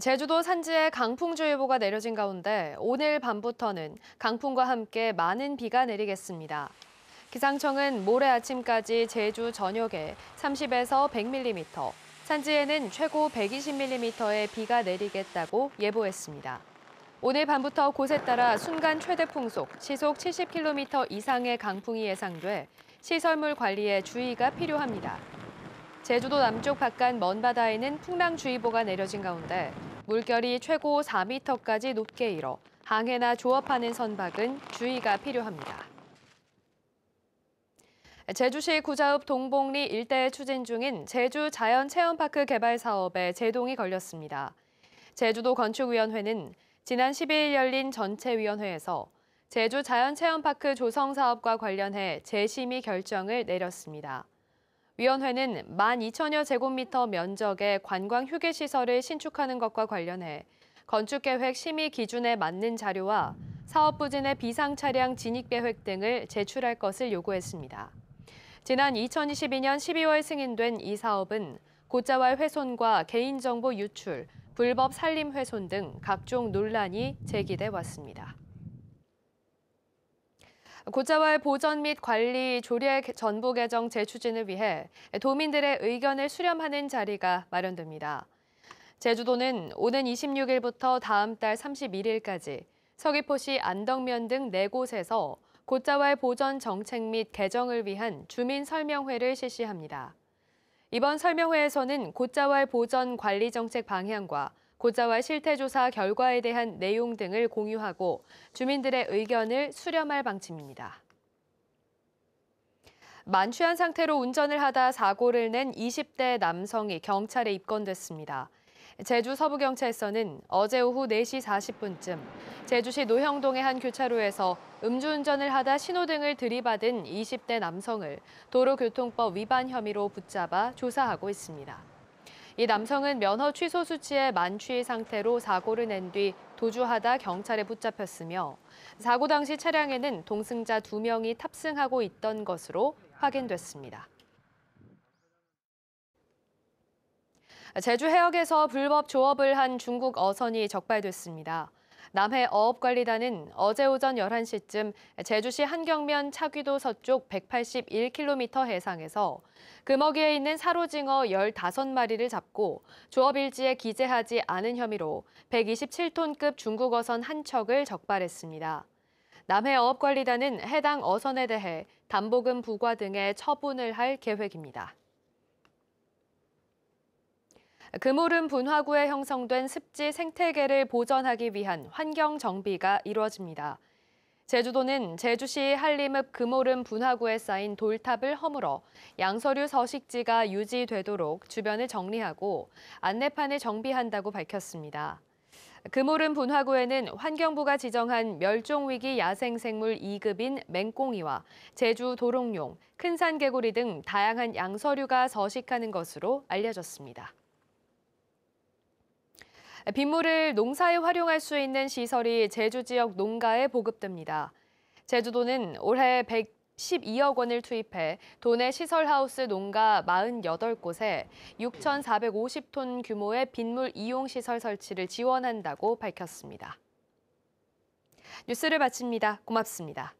제주도 산지에 강풍주의보가 내려진 가운데 오늘 밤부터는 강풍과 함께 많은 비가 내리겠습니다. 기상청은 모레 아침까지 제주 전역에 30에서 100mm, 산지에는 최고 120mm의 비가 내리겠다고 예보했습니다. 오늘 밤부터 곳에 따라 순간 최대 풍속 시속 70km 이상의 강풍이 예상돼 시설물 관리에 주의가 필요합니다. 제주도 남쪽 바깥 먼 바다에는 풍랑주의보가 내려진 가운데 물결이 최고 4m까지 높게 일어 항해나 조업하는 선박은 주의가 필요합니다. 제주시 구자읍 동봉리 일대에 추진 중인 제주 자연체험파크 개발 사업에 제동이 걸렸습니다. 제주도 건축위원회는 지난 12일 열린 전체위원회에서 제주 자연체험파크 조성 사업과 관련해 재심의 결정을 내렸습니다. 위원회는 1 2천여 제곱미터 면적의 관광 휴게시설을 신축하는 것과 관련해 건축계획 심의 기준에 맞는 자료와 사업 부진의 비상 차량 진입 계획 등을 제출할 것을 요구했습니다. 지난 2022년 12월 승인된 이 사업은 고자왈 훼손과 개인정보 유출, 불법 산림 훼손 등 각종 논란이 제기돼 왔습니다. 고자왈 보전 및 관리 조례 전부 개정 재추진을 위해 도민들의 의견을 수렴하는 자리가 마련됩니다. 제주도는 오는 26일부터 다음 달 31일까지 서귀포시 안덕면 등 4곳에서 고자왈 보전 정책 및 개정을 위한 주민 설명회를 실시합니다. 이번 설명회에서는 고자왈 보전 관리 정책 방향과 고자와 실태조사 결과에 대한 내용 등을 공유하고 주민들의 의견을 수렴할 방침입니다. 만취한 상태로 운전을 하다 사고를 낸 20대 남성이 경찰에 입건됐습니다. 제주 서부경찰서는 어제 오후 4시 40분쯤 제주시 노형동의 한 교차로에서 음주운전을 하다 신호등을 들이받은 20대 남성을 도로교통법 위반 혐의로 붙잡아 조사하고 있습니다. 이 남성은 면허 취소 수치에 만취 상태로 사고를 낸 뒤 도주하다 경찰에 붙잡혔으며 사고 당시 차량에는 동승자 두명이 탑승하고 있던 것으로 확인됐습니다. 제주 해역에서 불법 조업을 한 중국 어선이 적발됐습니다. 남해 어업관리단은 어제 오전 11시쯤 제주시 한경면 차귀도 서쪽 181km 해상에서 금어기에 있는 사로징어 15마리를 잡고 조업 일지에 기재하지 않은 혐의로 127톤급 중국어선 한 척을 적발했습니다. 남해 어업관리단은 해당 어선에 대해 담보금 부과 등의 처분을 할 계획입니다. 금오름 분화구에 형성된 습지 생태계를 보전하기 위한 환경 정비가 이루어집니다. 제주도는 제주시 한림읍 금오름 분화구에 쌓인 돌탑을 허물어 양서류 서식지가 유지되도록 주변을 정리하고 안내판을 정비한다고 밝혔습니다. 금오름 분화구에는 환경부가 지정한 멸종위기 야생생물 2급인 맹꽁이와 제주 도롱뇽, 큰산개구리 등 다양한 양서류가 서식하는 것으로 알려졌습니다. 빗물을 농사에 활용할 수 있는 시설이 제주 지역 농가에 보급됩니다. 제주도는 올해 112억 원을 투입해 도내 시설하우스 농가 48곳에 6,450톤 규모의 빗물 이용 시설 설치를 지원한다고 밝혔습니다. 뉴스를 마칩니다. 고맙습니다.